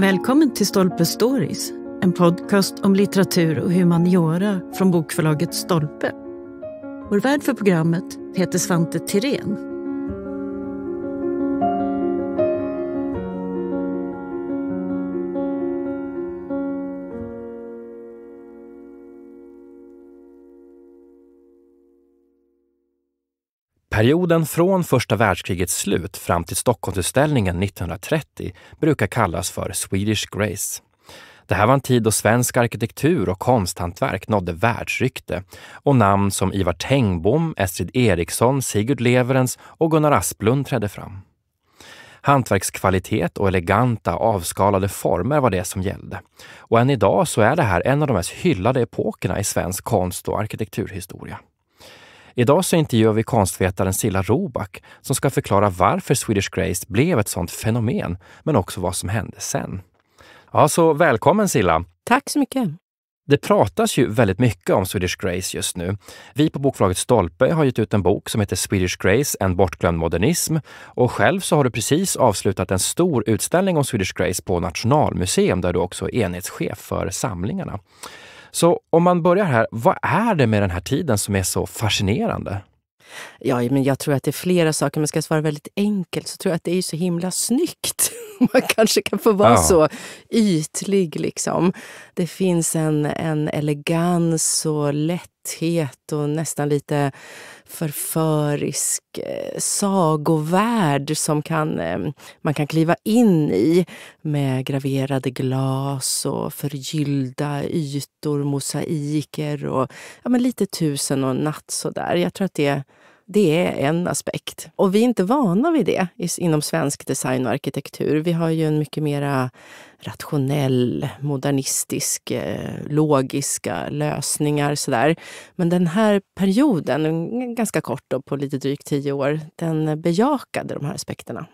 Välkommen till Stolpe Stories, en podcast om litteratur och humaniora från bokförlaget Stolpe. Vår värd för programmet heter Svante Tirén Perioden från första världskrigets slut fram till Stockholmsutställningen 1930 brukar kallas för Swedish Grace. Det här var en tid då svensk arkitektur och konsthantverk nådde världsrykte och namn som Ivar Tengbom, Estrid Eriksson, Sigurd Leverens och Gunnar Asplund trädde fram. Hantverkskvalitet och eleganta avskalade former var det som gällde. Och än idag så är det här en av de mest hyllade epokerna i svensk konst och arkitekturhistoria. Idag så intervjuar vi konstvetaren Silla Roback som ska förklara varför Swedish Grace blev ett sånt fenomen, men också vad som hände sen. Ja, så välkommen Silla! Tack så mycket! Det pratas ju väldigt mycket om Swedish Grace just nu. Vi på bokförlaget Stolpe har gett ut en bok som heter Swedish Grace, en bortglömd modernism. Och själv så har du precis avslutat en stor utställning om Swedish Grace på Nationalmuseum där du också är enhetschef för samlingarna. Så om man börjar här, vad är det med den här tiden som är så fascinerande? Ja, men jag tror att det är flera saker. Men ska jag svara väldigt enkelt så tror jag att det är så himla snyggt. Man kanske kan få vara ja. så ytlig. liksom. Det finns en, en elegans och lätthet och nästan lite förförisk eh, sagovärld som kan, eh, man kan kliva in i med graverade glas och förgyllda ytor, mosaiker och ja, men lite tusen och natt sådär. Jag tror att det det är en aspekt. Och vi är inte vana vid det inom svensk design och arkitektur. Vi har ju en mycket mera rationell, modernistisk, eh, logiska lösningar. Sådär. Men den här perioden, ganska kort då, på lite drygt tio år, den bejakade de här aspekterna.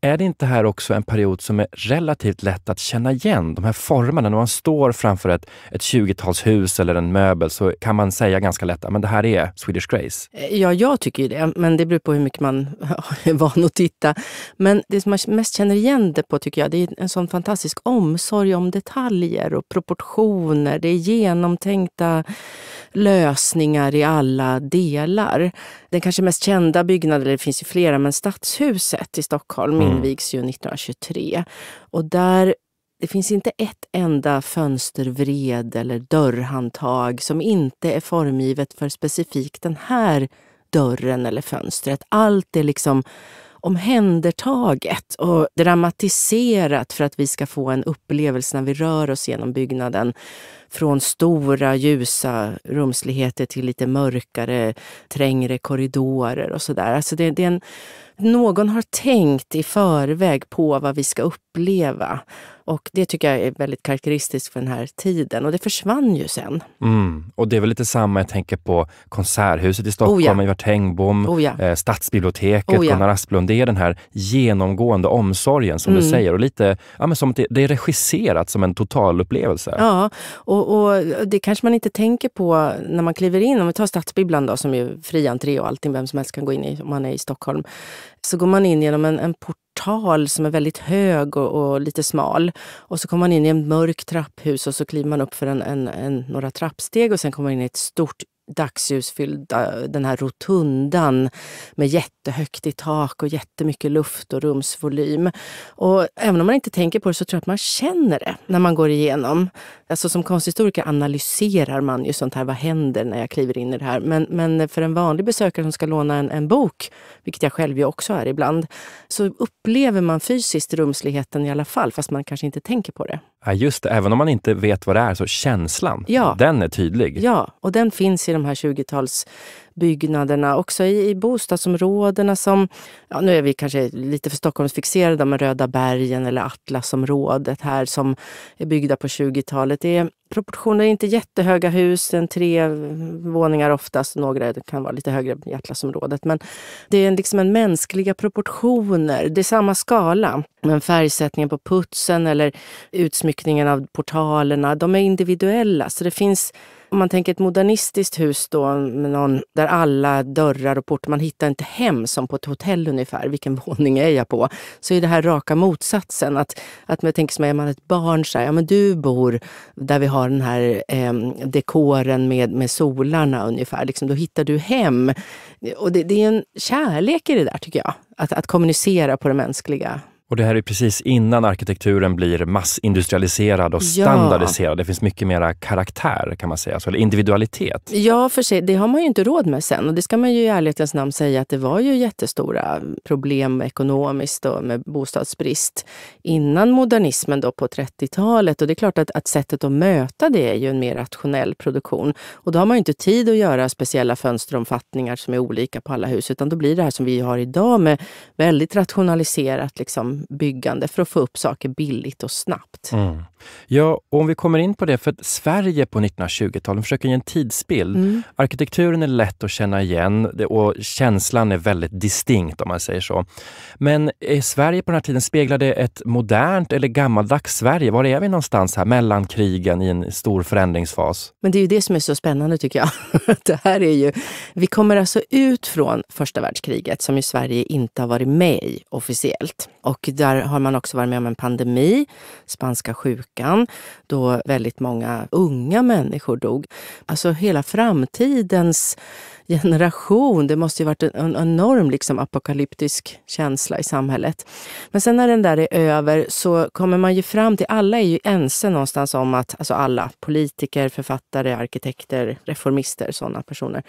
Är det inte här också en period som är relativt lätt att känna igen? De här formerna, när man står framför ett, ett 20-talshus eller en möbel så kan man säga ganska lätt att det här är Swedish Grace. Eh, ja, jag tycker ju det, men det beror på hur mycket man är van att titta. Men det som man mest känner igen det på tycker jag, det är en sån fantastisk omsorg om detaljer och proportioner. Det är genomtänkta lösningar i alla delar. Den kanske mest kända byggnaden, eller det finns ju flera, men Stadshuset i Stockholm mm. invigs ju 1923. Och där det finns inte ett enda fönstervred eller dörrhandtag som inte är formgivet för specifikt den här dörren eller fönstret. Allt är liksom omhändertaget och dramatiserat för att vi ska få en upplevelse när vi rör oss genom byggnaden från stora ljusa rumsligheter till lite mörkare, trängre korridorer och sådär. Alltså det, det någon har tänkt i förväg på vad vi ska uppleva och det tycker jag är väldigt karaktäristiskt för den här tiden. Och det försvann ju sen. Mm. Och det är väl lite samma, jag tänker på Konserthuset i Stockholm, oh ja. Ivar Tengbom, oh ja. eh, Stadsbiblioteket, oh ja. Gunnar Asplund. Det är den här genomgående omsorgen som mm. du säger. Och lite, ja, men som det, det är regisserat som en totalupplevelse. Ja, och, och, det kanske man inte tänker på när man kliver in. Om vi tar Stadsbibblan då, som är fri entré och allting, vem som helst kan gå in i om man är i Stockholm. Så går man in genom en, en port portal som är väldigt hög och, och lite smal. Och så kommer man in i ett mörkt trapphus och så kliver man upp för en, en, en, några trappsteg och sen kommer man in i ett stort dagsljusfyllda, den här rotundan med jättehögt i tak och jättemycket luft och rumsvolym. Och även om man inte tänker på det så tror jag att man känner det när man går igenom. Alltså som konsthistoriker analyserar man ju sånt här, vad händer när jag kliver in i det här? Men, men för en vanlig besökare som ska låna en, en bok, vilket jag själv ju också är ibland, så upplever man fysiskt rumsligheten i alla fall, fast man kanske inte tänker på det. Ja, just det. Även om man inte vet vad det är, så känslan, ja. den är tydlig. Ja, och den finns i de här 20-tals byggnaderna, också i, i bostadsområdena som, ja, nu är vi kanske lite för Stockholmsfixerade, men Röda bergen eller Atlasområdet här som är byggda på 20-talet. Det är proportioner, inte jättehöga hus, en tre våningar oftast, några kan vara lite högre i Atlasområdet. Men det är liksom en mänskliga proportioner, det är samma skala. Men färgsättningen på putsen eller utsmyckningen av portalerna, de är individuella. Så det finns om man tänker ett modernistiskt hus då, med någon, där alla dörrar och portar, man hittar inte hem som på ett hotell ungefär, vilken våning är jag på? Så är det här raka motsatsen. Att, att man tänker som är man ett barn, så här, ja men du bor där vi har den här eh, dekoren med, med solarna ungefär, liksom, då hittar du hem. Och det, det är en kärlek i det där tycker jag, att, att kommunicera på det mänskliga. Och det här är precis innan arkitekturen blir massindustrialiserad och standardiserad. Ja. Det finns mycket mera karaktär kan man säga, alltså, eller individualitet. Ja, för sig, det har man ju inte råd med sen. Och det ska man ju i ärlighetens namn säga att det var ju jättestora problem ekonomiskt och med bostadsbrist innan modernismen då på 30-talet. Och det är klart att, att sättet att möta det är ju en mer rationell produktion. Och då har man ju inte tid att göra speciella fönsteromfattningar som är olika på alla hus, utan då blir det här som vi har idag med väldigt rationaliserat liksom byggande för att få upp saker billigt och snabbt. Mm. Ja, och om vi kommer in på det, för Sverige på 1920-talet försöker ge en tidsbild. Mm. Arkitekturen är lätt att känna igen och känslan är väldigt distinkt om man säger så. Men är Sverige på den här tiden, speglar det ett modernt eller gammaldags Sverige? Var är vi någonstans här mellan krigen i en stor förändringsfas? Men det är ju det som är så spännande tycker jag. det här är ju, vi kommer alltså ut från första världskriget som ju Sverige inte har varit med i officiellt. Och där har man också varit med om en pandemi, spanska sjukan, då väldigt många unga människor dog. Alltså hela framtidens generation. Det måste ju varit en, enorm liksom, apokalyptisk känsla i samhället. Men sen när den där är över så kommer man ju fram till, alla är ju ense någonstans om att, alltså alla, politiker, författare, arkitekter, reformister, sådana personer.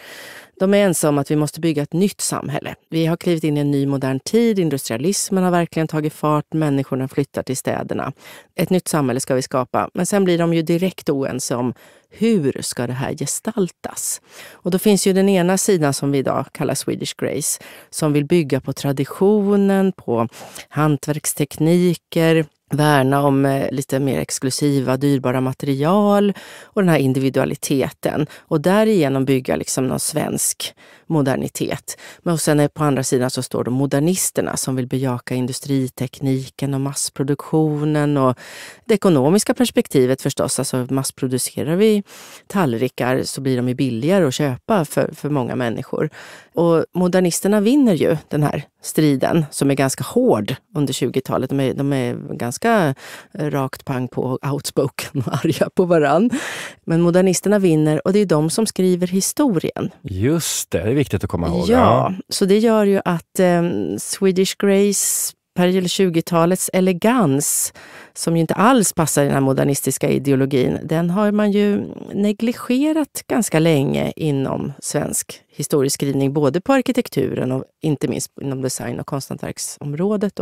De är ense om att vi måste bygga ett nytt samhälle. Vi har klivit in i en ny modern tid, industrialismen har verkligen tagit fart, människorna flyttar till städerna. Ett nytt samhälle ska vi skapa, men sen blir de ju direkt oense om hur ska det här gestaltas? Och då finns ju den ena sidan som vi idag kallar Swedish Grace, som vill bygga på traditionen, på hantverkstekniker, värna om eh, lite mer exklusiva, dyrbara material och den här individualiteten. Och därigenom bygga liksom någon svensk modernitet. Men och sen på andra sidan så står då modernisterna som vill bejaka industritekniken och massproduktionen och det ekonomiska perspektivet förstås. Alltså massproducerar vi tallrikar så blir de ju billigare att köpa för, för många människor. Och modernisterna vinner ju den här striden som är ganska hård under 20-talet. De är, de är ganska ganska eh, rakt pang på outspoken och arga på varann. Men modernisterna vinner och det är de som skriver historien. Just det, det är viktigt att komma ihåg. Ja, så det gör ju att eh, Swedish Grace period 20-talets elegans, som ju inte alls passar den här modernistiska ideologin, den har man ju negligerat ganska länge inom svensk historieskrivning både på arkitekturen och inte minst inom design och konsthantverksområdet.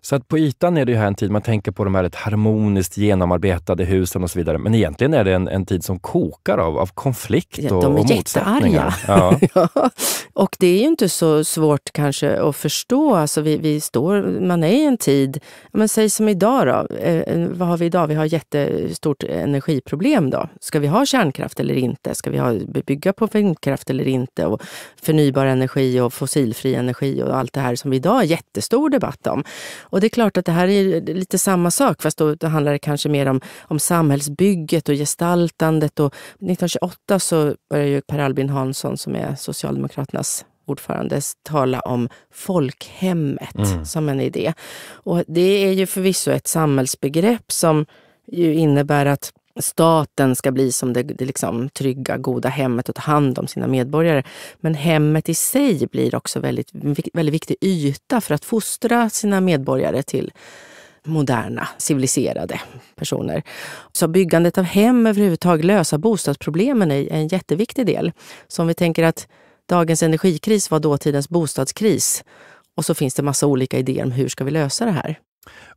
Så att på ytan är det ju här en tid man tänker på de här rätt harmoniskt genomarbetade husen och så vidare. Men egentligen är det en, en tid som kokar av, av konflikt ja, och, de är jättearga! Ja. ja. Och det är ju inte så svårt kanske att förstå. Alltså vi, vi står, man är i en tid, men säg som idag då. Eh, eh vad har vi idag? Vi har jättestort energiproblem då. Ska vi ha kärnkraft eller inte? Ska vi ha, bygga på vindkraft eller inte? och förnybar energi och fossilfri energi och allt det här som vi idag har jättestor debatt om. Och det är klart att det här är lite samma sak fast då, handlar det kanske mer om, om samhällsbygget och gestaltandet. Och 1928 så börjar ju Per Albin Hansson som är Socialdemokraternas ordförande tala om folkhemmet mm. som en idé. Och det är ju förvisso ett samhällsbegrepp som ju innebär att staten ska bli som det, det liksom trygga, goda hemmet och ta hand om sina medborgare. Men hemmet i sig blir också väldigt, väldigt viktig yta för att fostra sina medborgare till moderna, civiliserade personer. Så byggandet av hem överhuvudtaget, lösa bostadsproblemen är en jätteviktig del. Så om vi tänker att dagens energikris var dåtidens bostadskris och så finns det massa olika idéer om hur ska vi lösa det här.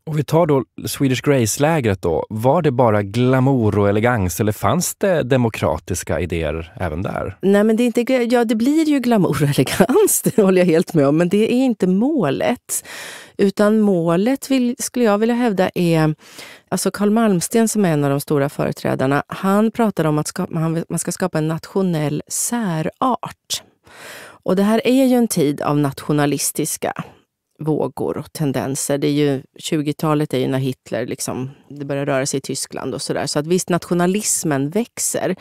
Och vi tar då Swedish Grace-lägret Var det bara glamour och elegans eller fanns det demokratiska idéer även där? Nej, men det, är inte, ja, det blir ju glamour och elegans, det håller jag helt med om, men det är inte målet. Utan målet, vill, skulle jag vilja hävda, är... Alltså Carl Malmsten som är en av de stora företrädarna, han pratar om att skapa, man ska skapa en nationell särart. Och det här är ju en tid av nationalistiska vågor och tendenser. Det är ju, 20-talet är ju när Hitler liksom, det börjar röra sig i Tyskland och sådär. Så att visst, nationalismen växer.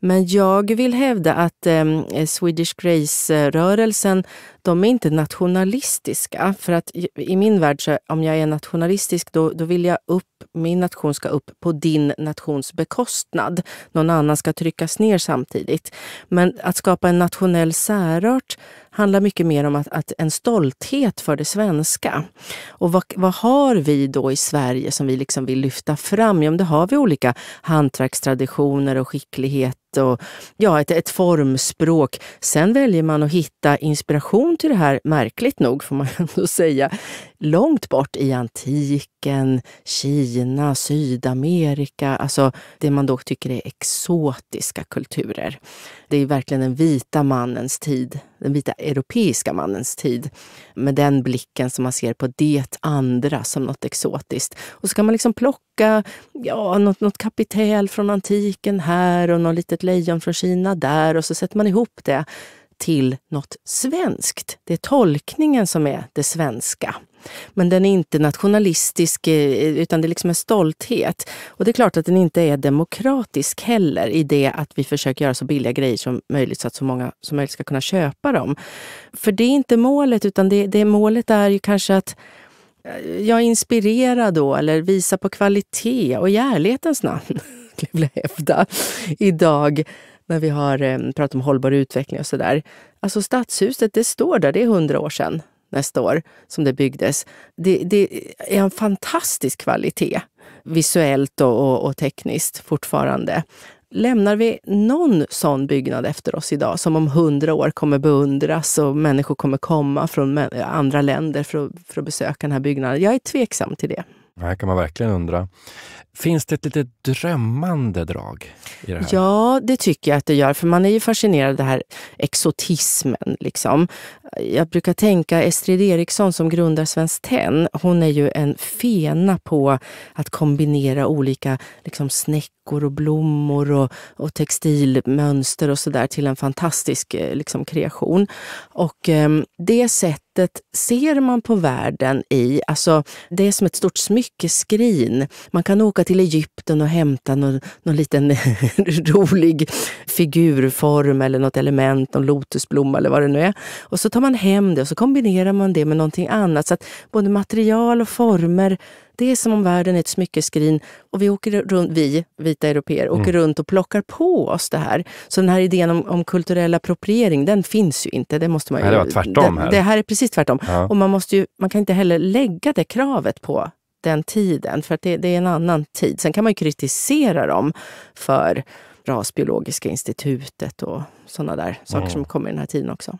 Men jag vill hävda att eh, Swedish Grace-rörelsen de är inte nationalistiska. För att i min värld, så, om jag är nationalistisk, då, då vill jag upp, min nation ska upp på din nations bekostnad. Någon annan ska tryckas ner samtidigt. Men att skapa en nationell särart handlar mycket mer om att, att en stolthet för det svenska. Och vad, vad, har vi då i Sverige som vi liksom vill lyfta fram? Ja, det har vi olika hantverkstraditioner och skicklighet och ja, ett, ett formspråk. Sen väljer man att hitta inspiration till det här, märkligt nog får man ändå säga, långt bort i antiken, Kina, Sydamerika, alltså det man då tycker är exotiska kulturer. Det är verkligen den vita mannens tid, den vita europeiska mannens tid, med den blicken som man ser på det andra som något exotiskt. Och så kan man liksom plocka ja, något, något kapitel från antiken här och något litet lejon från Kina där och så sätter man ihop det till något svenskt. Det är tolkningen som är det svenska. Men den är inte nationalistisk, eh, utan det är liksom en stolthet. Och det är klart att den inte är demokratisk heller i det att vi försöker göra så billiga grejer som möjligt så att så många som möjligt ska kunna köpa dem. För det är inte målet, utan det, det målet är ju kanske att eh, jag inspirerar då, eller visa på kvalitet och i ärlighetens namn, skulle jag vilja hävda, idag när vi har eh, pratat om hållbar utveckling och sådär. Alltså Stadshuset, det står där, det är hundra år sedan nästa år som det byggdes. Det, det är en fantastisk kvalitet visuellt och, och, och tekniskt fortfarande. Lämnar vi någon sån byggnad efter oss idag som om hundra år kommer beundras och människor kommer komma från andra länder för att, för att besöka den här byggnaden? Jag är tveksam till det. Det här kan man verkligen undra. Finns det ett lite drömmande drag i det här? Ja, det tycker jag att det gör. För man är ju fascinerad av den här exotismen. Liksom. Jag brukar tänka Estrid Eriksson som grundar Svenskt Tenn. Hon är ju en fena på att kombinera olika liksom, snäckor och blommor och, och textilmönster och sådär till en fantastisk eh, liksom, kreation. Och eh, det sättet sättet ser man på världen i, alltså det är som ett stort smyckeskrin. Man kan åka till Egypten och hämta någon, någon liten rolig figurform eller något element, någon lotusblomma eller vad det nu är. Och så tar man hem det och så kombinerar man det med någonting annat. Så att både material och former det är som om världen är ett smyckeskrin och vi, åker runt, vi vita europeer åker mm. runt och plockar på oss det här. Så den här idén om, om kulturell appropriering, den finns ju inte. Det, måste man ju, Nej, det var tvärtom. Här. Det, det här är precis tvärtom. Ja. Och man, måste ju, man kan inte heller lägga det kravet på den tiden, för att det, det är en annan tid. Sen kan man ju kritisera dem för Rasbiologiska institutet och sådana där saker mm. som kommer i den här tiden också.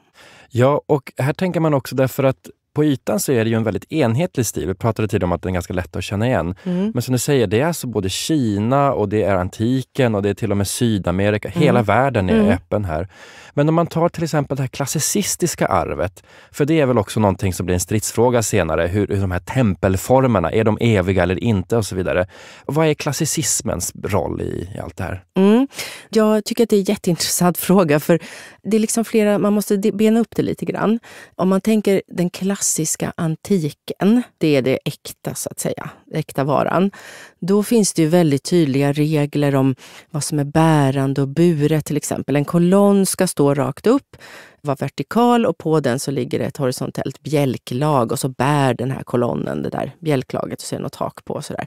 Ja, och här tänker man också därför att på ytan så är det ju en väldigt enhetlig stil. Vi pratade tidigare om att den är ganska lätt att känna igen. Mm. Men som du säger, det är alltså både Kina och det är antiken och det är till och med Sydamerika. Mm. Hela världen är mm. öppen här. Men om man tar till exempel det här klassicistiska arvet, för det är väl också någonting som blir en stridsfråga senare, hur, hur de här tempelformerna, är de eviga eller inte och så vidare. Vad är klassicismens roll i, i allt det här? Mm. Jag tycker att det är en jätteintressant fråga, för det är liksom flera, man måste bena upp det lite grann. Om man tänker den klassiska antiken, det är det äkta så att säga, äkta varan. Då finns det ju väldigt tydliga regler om vad som är bärande och buret till exempel. En kolonn ska stå rakt upp, vara vertikal och på den så ligger det ett horisontellt bjälklag och så bär den här kolonnen det där bjälklaget och så är det något tak på. Och så där.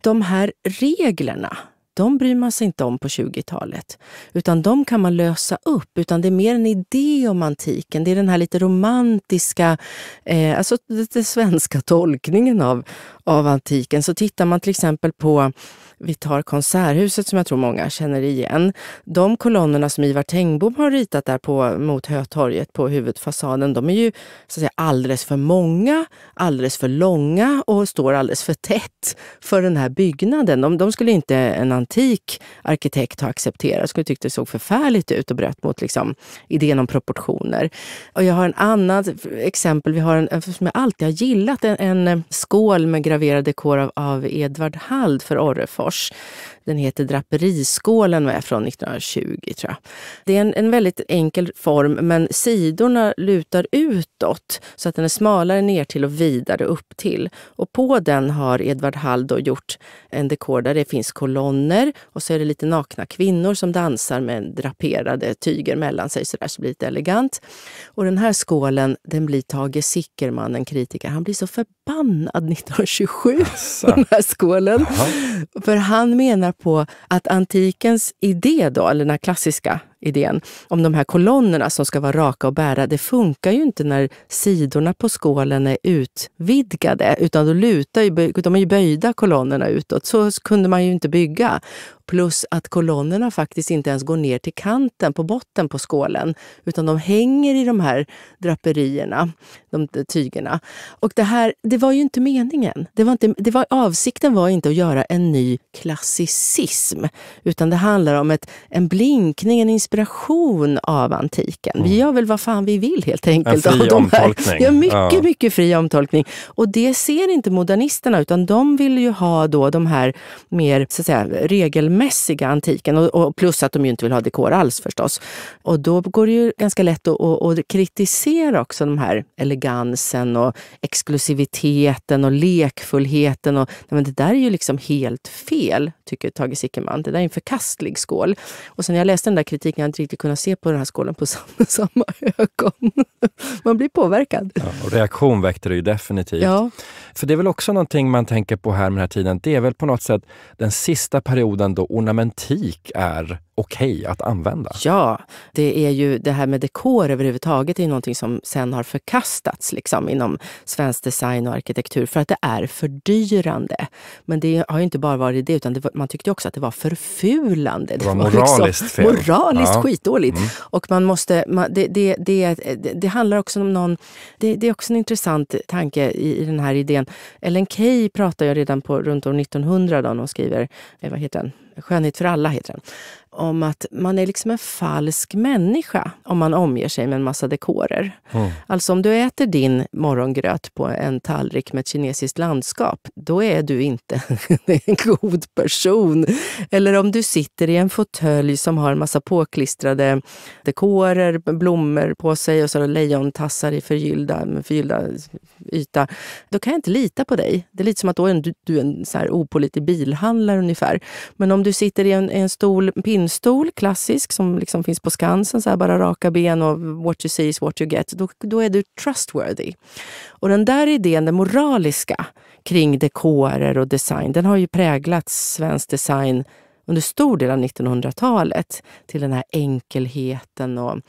De här reglerna de bryr man sig inte om på 20-talet. Utan de kan man lösa upp. Utan det är mer en idé om antiken. Det är den här lite romantiska, eh, alltså den svenska tolkningen av, av antiken så tittar man till exempel på, vi tar Konserthuset som jag tror många känner igen, de kolonnerna som Ivar Tengbom har ritat där på, mot Hötorget på huvudfasaden, de är ju så att säga, alldeles för många, alldeles för långa och står alldeles för tätt för den här byggnaden. De, de skulle inte en antik arkitekt ha accepterat, De skulle tyckt det såg förfärligt ut och bröt mot liksom, idén om proportioner. Och jag har en annan exempel, vi har en som jag alltid har gillat, en, en skål med graverade kår av, av Edvard Hald för Orrefors. Den heter Draperiskålen och är från 1920 tror jag. Det är en, en väldigt enkel form men sidorna lutar utåt så att den är smalare ner till och vidare upp till. Och på den har Edvard Hald gjort en dekor där det finns kolonner och så är det lite nakna kvinnor som dansar med draperade tyger mellan sig så där så blir det lite elegant. Och den här skålen den blir Tage Sickerman, en kritiker, han blir så förbannad 1927 27, Asså. den här skålen. Jaha. För han menar på att antikens idé, då, eller den här klassiska idén om de här kolonnerna som ska vara raka och bära, det funkar ju inte när sidorna på skålen är utvidgade, utan då lutar ju, de är ju böjda kolonnerna utåt. Så kunde man ju inte bygga. Plus att kolonnerna faktiskt inte ens går ner till kanten på botten på skålen, utan de hänger i de här draperierna, de tygerna. Och det här, det var ju inte meningen. Det var inte, det var, avsikten var inte att göra en ny klassicism, utan det handlar om ett, en blinkning, en inspiration av antiken. Mm. Vi gör väl vad fan vi vill helt enkelt. En fri av de omtolkning. Ja, mycket, ja. mycket fri omtolkning. Och det ser inte modernisterna, utan de vill ju ha då de här mer så att säga, regelmässiga dekormässiga antiken och, och, plus att de ju inte vill ha dekor alls förstås. Och då går det ju ganska lätt att, att, att kritisera också den här elegansen och exklusiviteten och lekfullheten. Och, men det där är ju liksom helt fel, tycker Tage Sickerman. Det där är en förkastlig skål. Och sen när jag läste den där kritiken, jag har inte riktigt kunnat se på den här skålen på samma, samma ögon. Man blir påverkad. Ja, och reaktion väckte det ju definitivt. Ja. För det är väl också någonting man tänker på här med den här tiden. Det är väl på något sätt den sista perioden då ornamentik är okej okay att använda. Ja, det är ju det här med dekor överhuvudtaget är ju någonting som sen har förkastats liksom, inom svensk design och arkitektur för att det är fördyrande. Men det har inte bara varit det, utan det var, man tyckte också att det var förfulande. Det var, liksom moraliskt fel. Moraliskt ja. skitdåligt. Mm. Och man måste, man, det, det, det, det, handlar också om någon... Det, det är också en intressant tanke i, i, den här idén. Ellen Key pratar jag redan på runt år 1900 då, när hon skriver, eh, vad heter den? Skönhet för alla heter den om att man är liksom en falsk människa om man omger sig med en massa dekorer. Mm. Alltså om du äter din morgongröt på en tallrik med ett kinesiskt landskap, då är du inte en god person. Eller om du sitter i en fåtölj som har en massa påklistrade dekorer, blommor på sig och så lejontassar i förgyllda, förgyllda yta. Då kan jag inte lita på dig. Det är lite som att då är du, du är en så här opolitlig bilhandlare ungefär. Men om du sitter i en, en stol, pinne gymstol, klassisk, som liksom finns på Skansen, så här, bara raka ben och what you see is what you get, då, då är du trustworthy. Och den där idén, den moraliska kring dekorer och design, den har ju präglat svensk design under stor del av 1900-talet till den här enkelheten och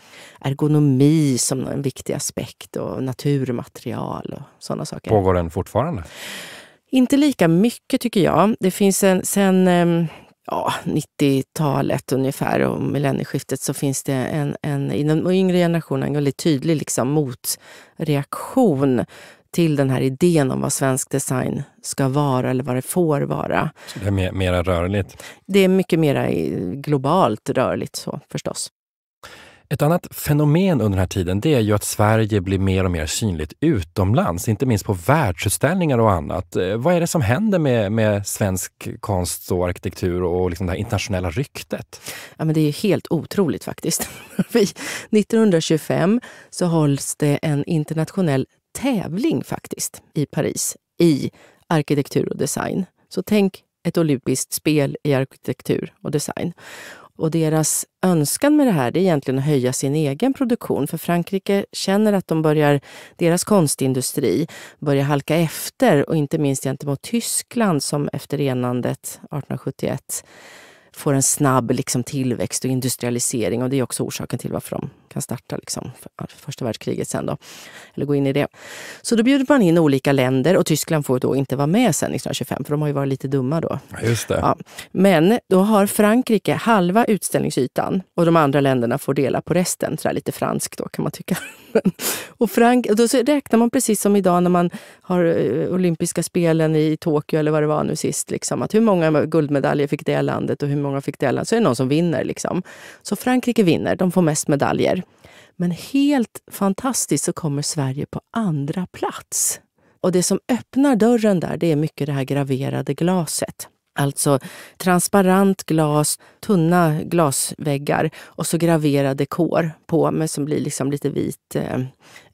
ergonomi som en viktig aspekt och naturmaterial och sådana saker. Pågår den fortfarande? Inte lika mycket tycker jag. Det finns en, sen ehm, ja, 90-talet ungefär och millennieskiftet så finns det en, en, i den yngre generationen en väldigt tydlig liksom, motreaktion till den här idén om vad svensk design ska vara eller vad det får vara. Så det är mer, mera rörligt? Det är mycket mer globalt rörligt så förstås. Ett annat fenomen under den här tiden det är ju att Sverige blir mer och mer synligt utomlands, inte minst på världsutställningar och annat. Eh, vad är det som händer med, med svensk konst och arkitektur och liksom det internationella ryktet? Ja, men det är helt otroligt faktiskt. 1925 så hålls det en internationell tävling faktiskt i Paris i arkitektur och design. Så tänk ett olympiskt spel i arkitektur och design. Och deras önskan med det här det är egentligen att höja sin egen produktion. För Frankrike känner att de börjar, deras konstindustri börjar halka efter och inte minst gentemot Tyskland som efter enandet 1871 får en snabb liksom, tillväxt och industrialisering. och Det är också orsaken till varför de kan starta liksom, för första världskriget sen. Då. Eller gå in i det. Så då bjuder man in olika länder och Tyskland får då inte vara med sen 1925 för de har ju varit lite dumma då. Just det. Ja. Men då har Frankrike halva utställningsytan och de andra länderna får dela på resten. Så lite franskt då kan man tycka. Och Frank, då räknar man precis som idag när man har eh, olympiska spelen i Tokyo eller vad det var nu sist. Liksom, att hur många guldmedaljer fick det landet och hur många fick det landet. Så är det någon som vinner. Liksom. Så Frankrike vinner, de får mest medaljer. Men helt fantastiskt så kommer Sverige på andra plats. Och det som öppnar dörren där, det är mycket det här graverade glaset. Alltså transparent glas, tunna glasväggar och så graverad dekor på mig som blir liksom lite vit. Eh,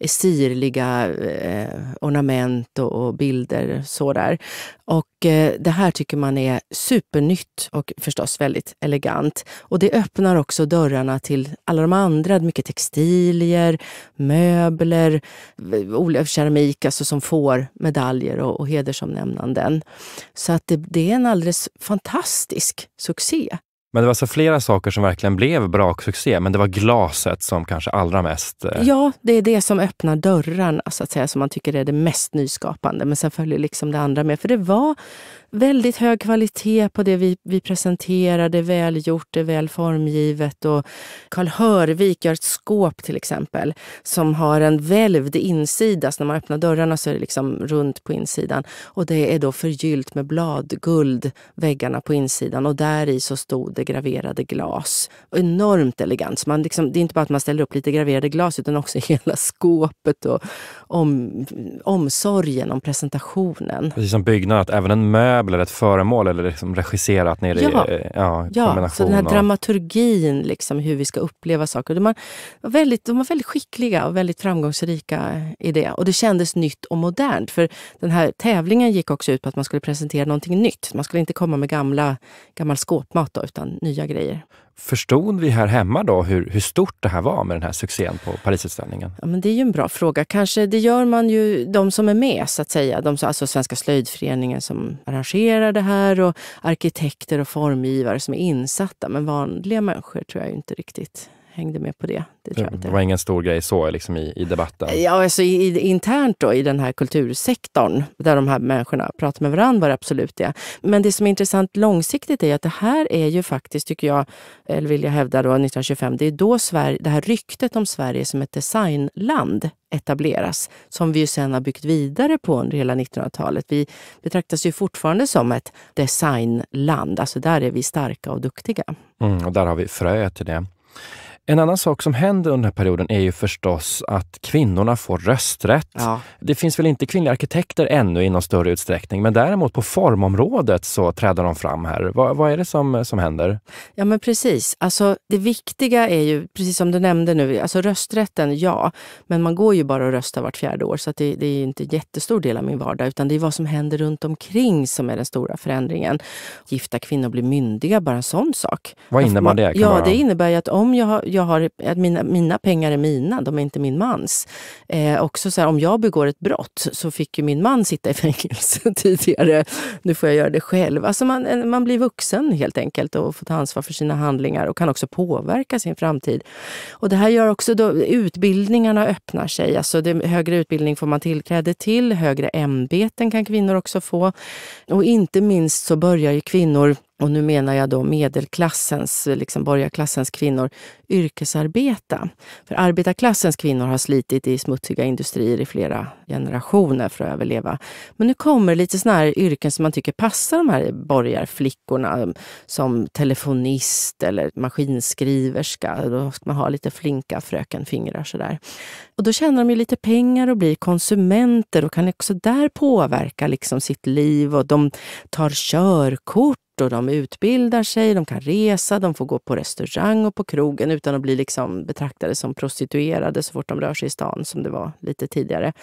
sirliga eh, ornament och, och bilder. sådär. Och eh, Det här tycker man är supernytt och förstås väldigt elegant. Och Det öppnar också dörrarna till alla de andra. Mycket textilier, möbler, eh, keramik alltså som får medaljer och, och hedersomnämnanden. Så att det, det är en alldeles fantastisk succé. Men det var så flera saker som verkligen blev braksuccé, men det var glaset som kanske allra mest... Eh... Ja, det är det som öppnar dörrarna, så att säga, som man tycker är det mest nyskapande. Men sen följer liksom det andra med. För det var väldigt hög kvalitet på det vi, vi presenterar. Det är välgjort, det är väl formgivet. Och Karl Hörvik gör ett skåp till exempel som har en välvd insida. Så när man öppnar dörrarna så är det liksom runt på insidan. Och det är då förgyllt med bladguld, väggarna på insidan. Och där i så stod det graverade glas. Enormt elegant. Så man liksom, det är inte bara att man ställer upp lite graverade glas utan också hela skåpet och om, omsorgen om presentationen. Precis som byggnad, att även en möbel möbel eller ett föremål eller liksom regisserat nere eh, ja. i ja, ja, Så den här och... dramaturgin, liksom, hur vi ska uppleva saker. De var, väldigt, de var väldigt skickliga och väldigt framgångsrika i det. Och det kändes nytt och modernt. För den här tävlingen gick också ut på att man skulle presentera någonting nytt. Man skulle inte komma med gamla, gammal skåpmat, då, utan nya grejer. Förstod vi här hemma då hur, hur stort det här var med den här succén på Parisutställningen? Ja, men det är ju en bra fråga. Kanske det gör man ju, de som är med så att säga, de, alltså Svenska slöjdföreningen som arrangerar det här och arkitekter och formgivare som är insatta. Men vanliga människor tror jag inte riktigt hängde med på det. Det, tror jag inte. det var ingen stor grej så liksom i, i debatten? Ja, alltså i, i, internt då, i den här kultursektorn, där de här människorna pratar med varandra, var det absolut det. Men det som är intressant långsiktigt är att det här är ju faktiskt, tycker jag, eller vill jag hävda, då, 1925, det är då Sverige, det här ryktet om Sverige som ett designland etableras, som vi ju sen har byggt vidare på under hela 1900-talet. Vi betraktas ju fortfarande som ett designland, alltså där är vi starka och duktiga. Mm, och där har vi fröet till det. En annan sak som händer under den här perioden är ju förstås att kvinnorna får rösträtt. Ja. Det finns väl inte kvinnliga arkitekter ännu i någon större utsträckning, men däremot på formområdet så träder de fram här. Vad, vad är det som, som händer? Ja, men precis. Alltså, det viktiga är ju, precis som du nämnde nu, alltså rösträtten, ja, men man går ju bara och röstar vart fjärde år, så det, det, är inte en jättestor del av min vardag, utan det är vad som händer runt omkring som är den stora förändringen. Gifta kvinnor blir myndiga, bara en sån sak. Vad innebär det? ja, det innebär ju att om jag har jag har, att mina, mina pengar är mina, de är inte min mans. Eh, också så här, om jag begår ett brott så fick ju min man sitta i fängelse tidigare. Nu får jag göra det själv. Alltså man, man blir vuxen helt enkelt och får ta ansvar för sina handlingar och kan också påverka sin framtid. Och det här gör också då utbildningarna öppnar sig. Alltså det, högre utbildning får man tillträde till, högre ämbeten kan kvinnor också få. Och inte minst så börjar ju kvinnor och nu menar jag då medelklassens, liksom borgarklassens kvinnor, yrkesarbeta. För arbetarklassens kvinnor har slitit i smutsiga industrier i flera generationer för att överleva. Men nu kommer lite såna här yrken som man tycker passar de här borgarflickorna, um, som telefonist eller maskinskriverska. Då ska man ha lite flinka frökenfingrar sådär. Och då tjänar de ju lite pengar och blir konsumenter och kan också där påverka liksom sitt liv och de tar körkort och de utbildar sig, de kan resa, de får gå på restaurang och på krogen utan att bli liksom betraktade som prostituerade så fort de rör sig i stan, som det var lite tidigare.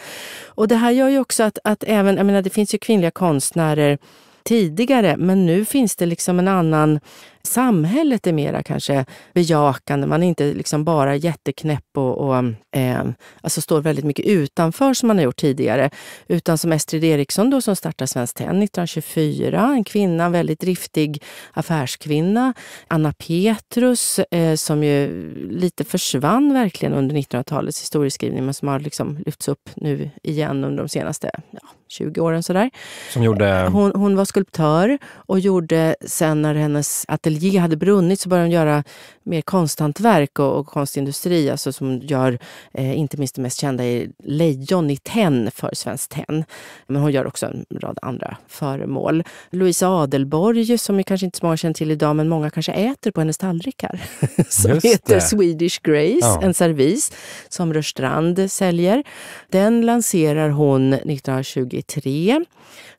Och det här gör ju också att, att även, jag menar, det finns ju kvinnliga konstnärer tidigare, men nu finns det liksom en annan samhället är mera kanske bejakande. Man är inte liksom bara jätteknäpp och, och eh, alltså står väldigt mycket utanför som man har gjort tidigare. Utan som Estrid Eriksson då, som startar Svenskt Tenn 1924, en kvinna, en väldigt driftig affärskvinna. Anna Petrus eh, som ju lite försvann verkligen under 1900-talets historieskrivning men som har liksom lyfts upp nu igen under de senaste ja, 20 åren. Sådär. Som gjorde... Eh, hon, hon var skulptör och gjorde sen när hennes ateljé ateljé hade brunnit så började de göra mer konsthantverk och, och konstindustri, alltså som gör eh, inte minst det mest kända är Lejon i tenn för Svenskt Tenn. Men hon gör också en rad andra föremål. Louise Adelborg, som ju kanske inte så många känner till idag, men många kanske äter på hennes tallrikar. som Just heter det. Swedish Grace, ja. en servis som Rörstrand säljer. Den lanserar hon 1923.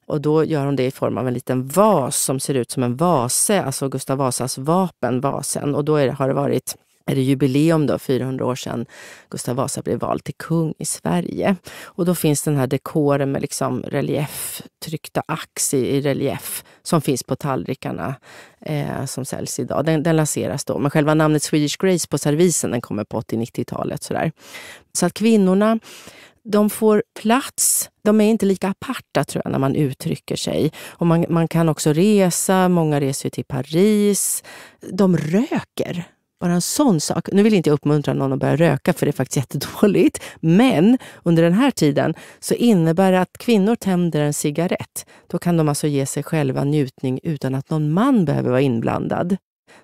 Och då gör hon det i form av en liten vas som ser ut som en vase, alltså Gustav Vasas vapen, vasen. Och då det, har det varit är det jubileum då, 400 år sedan Gustav Vasa blev vald till kung i Sverige. Och då finns den här dekoren med liksom relief, tryckta ax i, i relief, som finns på tallrikarna eh, som säljs idag. Den, den lanseras då, men själva namnet Swedish Grace på servisen den kommer på 80-90-talet. Så att kvinnorna de får plats. De är inte lika aparta tror jag när man uttrycker sig. Och man, man kan också resa, många reser till Paris. De röker. Bara en sån sak. Nu vill jag inte uppmuntra någon att börja röka för det är faktiskt jättedåligt. Men under den här tiden så innebär det att kvinnor tänder en cigarett. Då kan de alltså ge sig själva njutning utan att någon man behöver vara inblandad.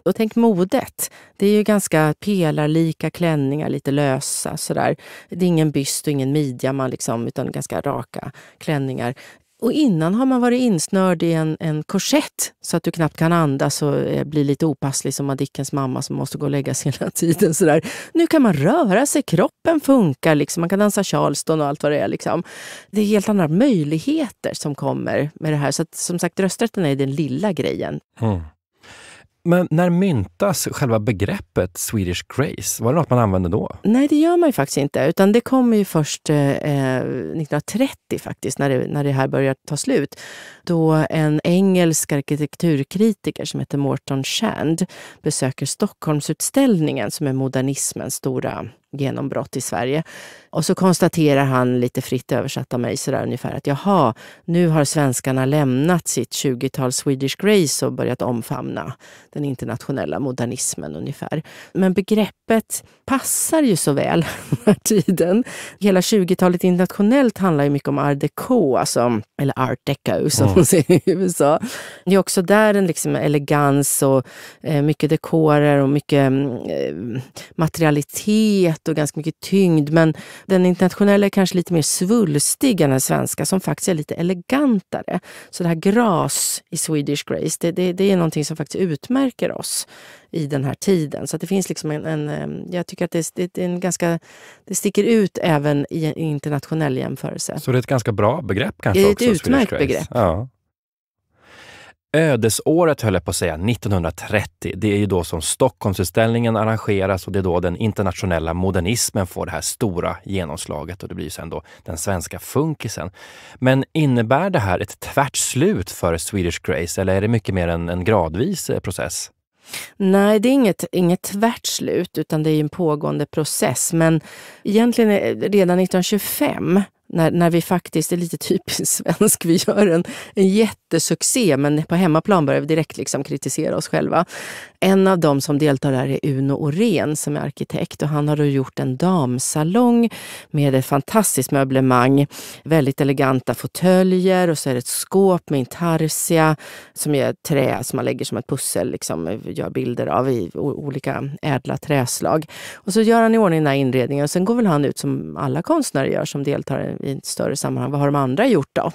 Och tänk modet. Det är ju ganska pelarlika klänningar, lite lösa sådär. Det är ingen byst och ingen midja, man liksom, utan ganska raka klänningar. Och innan har man varit insnörd i en, en korsett så att du knappt kan andas och eh, blir lite opasslig som Madickens mamma som måste gå och lägga sig hela tiden. Sådär. Nu kan man röra sig, kroppen funkar, liksom. man kan dansa charleston och allt vad det är. Liksom. Det är helt andra möjligheter som kommer med det här. Så att, som sagt, rösträtten är den lilla grejen. Mm. Men när myntas själva begreppet Swedish Grace? Var det något man använde då? Nej, det gör man ju faktiskt inte. Utan det kommer ju först eh, eh 1930 faktiskt, när det, när det här börjar ta slut då en engelsk arkitekturkritiker som heter Morton Shand besöker Stockholmsutställningen som är modernismens stora genombrott i Sverige. Och så konstaterar han, lite fritt översatt av mig, sådär ungefär att jaha, nu har svenskarna lämnat sitt 20-tal Swedish Grace och börjat omfamna den internationella modernismen ungefär. Men begreppet passar ju så väl den här tiden. Hela 20-talet internationellt handlar ju mycket om art deco, alltså, eller art deco som man ser i USA. Det är också där en liksom elegans och eh, mycket dekorer och mycket mm, eh, materialitet och ganska mycket tyngd. Men den internationella är kanske lite mer svulstig än den svenska som faktiskt är lite elegantare. Så det här gras i Swedish Grace, det, det, det är någonting som faktiskt utmärker oss i den här tiden. Så det finns liksom en, en eh, Jag tycker att det, det, är en ganska, det sticker ut även i en internationell jämförelse. Så det är ett ganska bra begrepp kanske? Det är ett också, utmärkt begrepp. Ja. Ödesåret höll jag på att säga, 1930. Det är ju då som Stockholmsutställningen arrangeras och det är då den internationella modernismen får det här stora genomslaget och det blir sen då den svenska funkisen. Men innebär det här ett tvärt slut för Swedish Grace eller är det mycket mer en, en gradvis eh, process? Nej, det är inget, inget tvärt slut, utan det är en pågående process. Men egentligen eh, redan 1925 när, när vi faktiskt, det är lite typiskt svensk, vi gör en, en jättesuccé men på hemmaplan börjar vi direkt liksom kritisera oss själva. En av dem som deltar där är Uno Orén som är arkitekt och han har då gjort en damsalong med ett fantastiskt möblemang. Väldigt eleganta fåtöljer och så är det ett skåp med intarsia som är trä som man lägger som ett pussel, liksom, gör bilder av i olika ädla träslag. Och så gör han i ordning den här inredningen och sen går väl han ut som alla konstnärer gör som deltar i ett större sammanhang. Vad har de andra gjort då?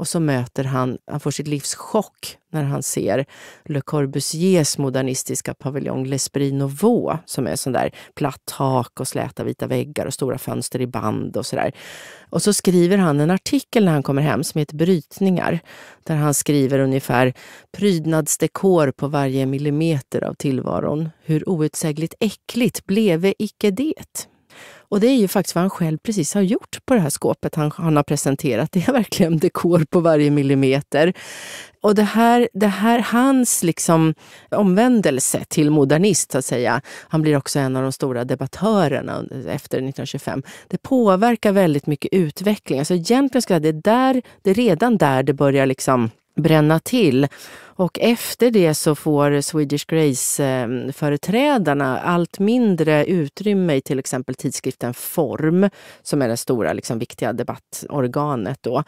Och så möter han, han får sitt livs chock när han ser Le Corbusiers modernistiska paviljong L'Esprit Nouveau som är sån där platt tak och släta vita väggar och stora fönster i band och sådär. Och så skriver han en artikel när han kommer hem som heter Brytningar där han skriver ungefär prydnadsdekor på varje millimeter av tillvaron. Hur outsägligt äckligt bleve icke det? Och det är ju faktiskt vad han själv precis har gjort på det här skåpet han, han har presenterat. Det är verkligen dekor på varje millimeter. Och det här, det här hans liksom omvändelse till modernist, så att säga, han blir också en av de stora debattörerna efter 1925, det påverkar väldigt mycket utveckling. Alltså egentligen ska det, där, det är redan där det börjar liksom bränna till. Och efter det så får Swedish Grace-företrädarna allt mindre utrymme i till exempel tidskriften Form, som är det stora liksom, viktiga debattorganet. Då.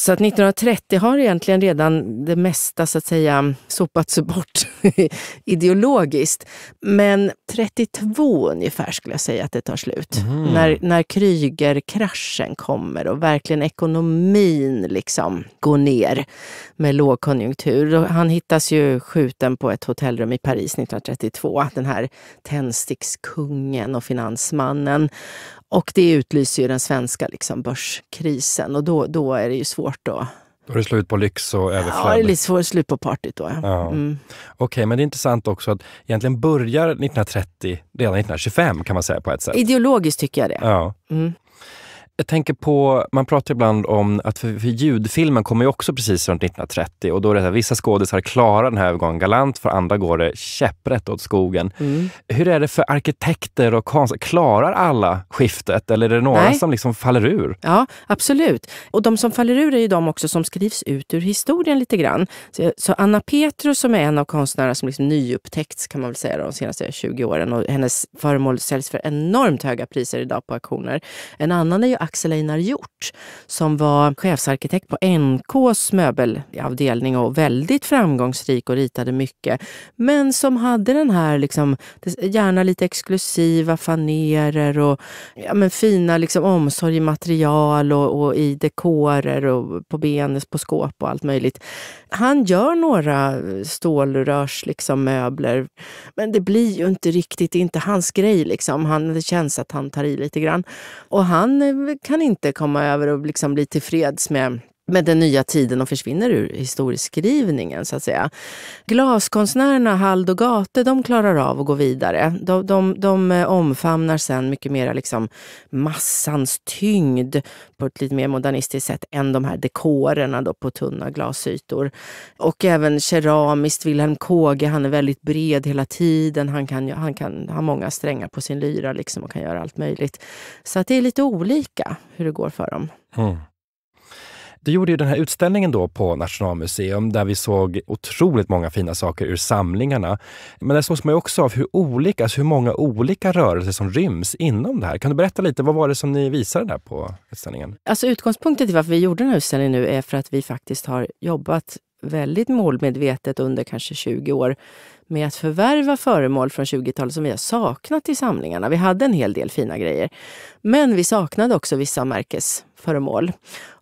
Så att 1930 har egentligen redan det mesta så att säga sopats bort ideologiskt. Men 32 ungefär skulle jag säga att det tar slut. Mm. När, när Krügerkraschen kommer och verkligen ekonomin liksom går ner med lågkonjunktur. Han hittas ju skjuten på ett hotellrum i Paris 1932, den här tändstickskungen och finansmannen. Och det utlyser ju den svenska liksom börskrisen och då, då är det ju svårt att då är det slut på lyx och överflöd? Ja, det är lite svårt slut på partyt då. Ja. ja. Mm. Okej, okay, men det är intressant också att egentligen börjar 1930 redan 1925 kan man säga på ett sätt. Ideologiskt tycker jag det. Ja. Mm jag tänker på, man pratar ibland om att för, för ljudfilmen kommer ju också precis runt 1930 och då är det så här, vissa skådisar klarar den här övergången galant, för andra går det käpprätt åt skogen. Mm. Hur är det för arkitekter och konstnärer? Klarar alla skiftet eller är det några Nej. som liksom faller ur? Ja, absolut. Och de som faller ur är ju de också som skrivs ut ur historien lite grann. Så, så Anna Petrus som är en av konstnärerna som liksom nyupptäckts kan man väl säga de senaste 20 åren och hennes föremål säljs för enormt höga priser idag på auktioner. En annan är ju Axel Einar Hjort som var chefsarkitekt på NKs möbelavdelning och väldigt framgångsrik och ritade mycket. Men som hade den här, liksom, gärna lite exklusiva fanerer och ja, men fina liksom, omsorg i material och, och i dekorer och på benes, på skåp och allt möjligt. Han gör några stålrörs, liksom, möbler, men det blir ju inte riktigt, inte hans grej. Liksom. Han, det känns att han tar i lite grann. Och han eh, kan inte komma över och liksom bli tillfreds med med den nya tiden och försvinner ur historieskrivningen. så att säga. Glaskonstnärerna Hald och Gate, de klarar av att gå vidare. De, de, de eh, omfamnar sen mycket mer liksom massans tyngd på ett lite mer modernistiskt sätt än de här dekorerna då på tunna glasytor. Och även keramiskt, Wilhelm Kåge, han är väldigt bred hela tiden. Han kan, han kan ha många strängar på sin lyra liksom och kan göra allt möjligt. Så att det är lite olika hur det går för dem. Mm. Du gjorde ju den här utställningen då på Nationalmuseum där vi såg otroligt många fina saker ur samlingarna. Men där slås man också av hur olika, alltså hur många olika rörelser som ryms inom det här. Kan du berätta lite, vad var det som ni visade där på utställningen? Alltså utgångspunkten till varför vi gjorde den här utställningen nu är för att vi faktiskt har jobbat väldigt målmedvetet under kanske 20 år med att förvärva föremål från 20-talet som vi har saknat i samlingarna. Vi hade en hel del fina grejer, men vi saknade också vissa märkesföremål.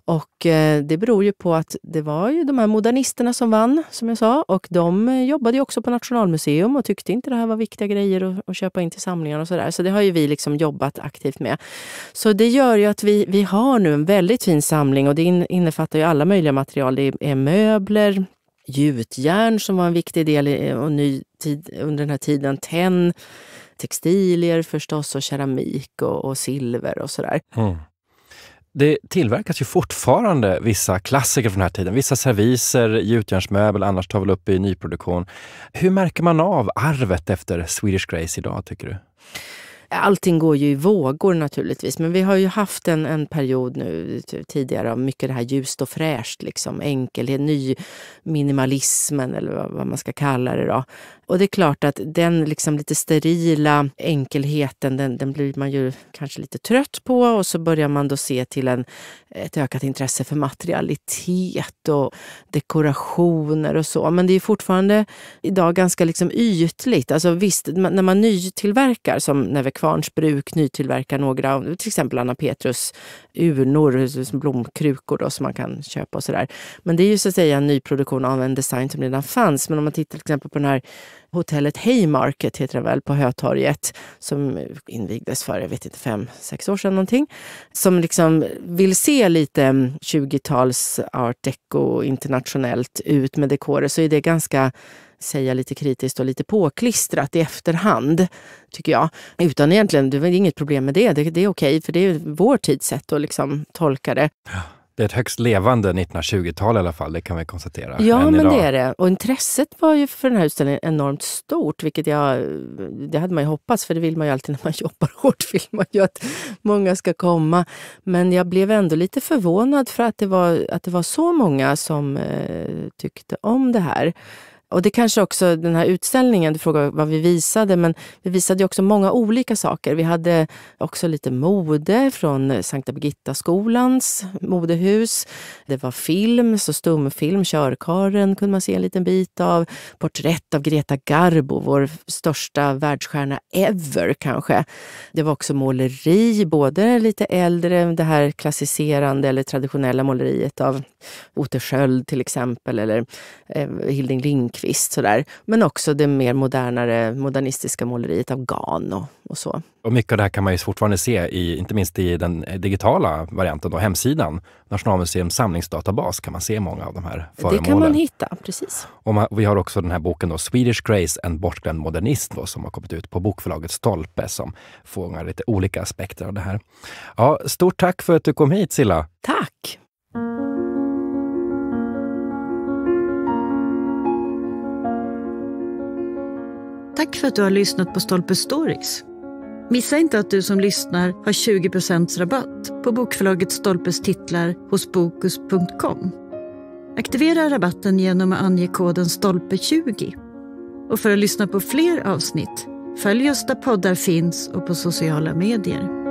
Och eh, det beror ju på att det var ju de här modernisterna som vann, som jag sa. Och de eh, jobbade ju också på Nationalmuseum och tyckte inte det här var viktiga grejer att, att köpa in till samlingar och sådär. Så det har ju vi liksom jobbat aktivt med. Så det gör ju att vi, vi har nu en väldigt fin samling och det in, innefattar ju alla möjliga material. Det är möbler, gjutjärn som var en viktig del i, eh, och ny tid, under den här tiden, tenn, textilier förstås och keramik och, och silver och sådär. Mm det tillverkas ju fortfarande vissa klassiker från den här tiden. Vissa serviser, gjutjärnsmöbel, annars tar väl upp i nyproduktion. Hur märker man av arvet efter Swedish Grace idag, tycker du? Allting går ju i vågor naturligtvis, men vi har ju haft en, en period nu tidigare av mycket det här ljust och fräscht, liksom enkelhet, ny minimalismen eller vad, vad man ska kalla det. Då. Och det är klart att den liksom lite sterila enkelheten, den, den blir man ju kanske lite trött på och så börjar man då se till en, ett ökat intresse för materialitet och dekorationer och så. Men det är fortfarande idag ganska liksom ytligt. Alltså visst, när man nytillverkar, som Nevekvarns bruk nytillverkar några, till exempel Anna Petrus urnor, blomkrukor då, som man kan köpa och sådär. Men det är ju så att säga en nyproduktion av en design som redan fanns. Men om man tittar till exempel på den här hotellet Haymarket heter det väl, på Hötorget som invigdes för jag vet inte, fem, sex år sedan någonting. Som liksom vill se lite 20-tals art deco internationellt ut med dekorer så är det ganska säga lite kritiskt och lite påklistrat i efterhand, tycker jag. Utan egentligen, det är inget problem med det. Det, det är okej, för det är vår tids sätt att liksom tolka det. Ja. Det är ett högst levande 1920-tal i alla fall, det kan vi konstatera. Ja, men idag. det är det. Och intresset var ju för den här utställningen enormt stort, vilket jag, det hade man ju hoppats, för det vill man ju alltid när man jobbar hårt, vill man ju att många ska komma. Men jag blev ändå lite förvånad för att det var, att det var så många som eh, tyckte om det här. Och det kanske också den här utställningen, du frågade vad vi visade, men vi visade också många olika saker. Vi hade också lite mode från Sankta Birgitta-skolans modehus. Det var film, så stumfilm, Körkaren kunde man se en liten bit av. Porträtt av Greta Garbo, vår största världsstjärna ever kanske. Det var också måleri, både lite äldre, det här klassiserande eller traditionella måleriet av Ote Sköld till exempel, eller eh, Hilding Link Lindqvist. Sådär. Men också det mer modernare, modernistiska måleriet av GAN. och, och, så. Och mycket av det här kan man ju fortfarande se, i, inte minst i den digitala varianten, då, hemsidan. Nationalmuseums samlingsdatabas kan man se många av de här föremålen. Det kan man hitta, precis. Och, man, vi har också den här boken då, Swedish Grace, en bortglömd modernist, då, som har kommit ut på bokförlaget Stolpe, som fångar lite olika aspekter av det här. Ja, stort tack för att du kom hit Silla. Tack! Tack för att du har lyssnat på Stolpe Stories. Missa inte att du som lyssnar har 20 rabatt på bokförlaget Stolpes titlar hos Bokus.com. Aktivera rabatten genom att ange koden STOLPE20. Och för att lyssna på fler avsnitt, följ oss där poddar finns och på sociala medier.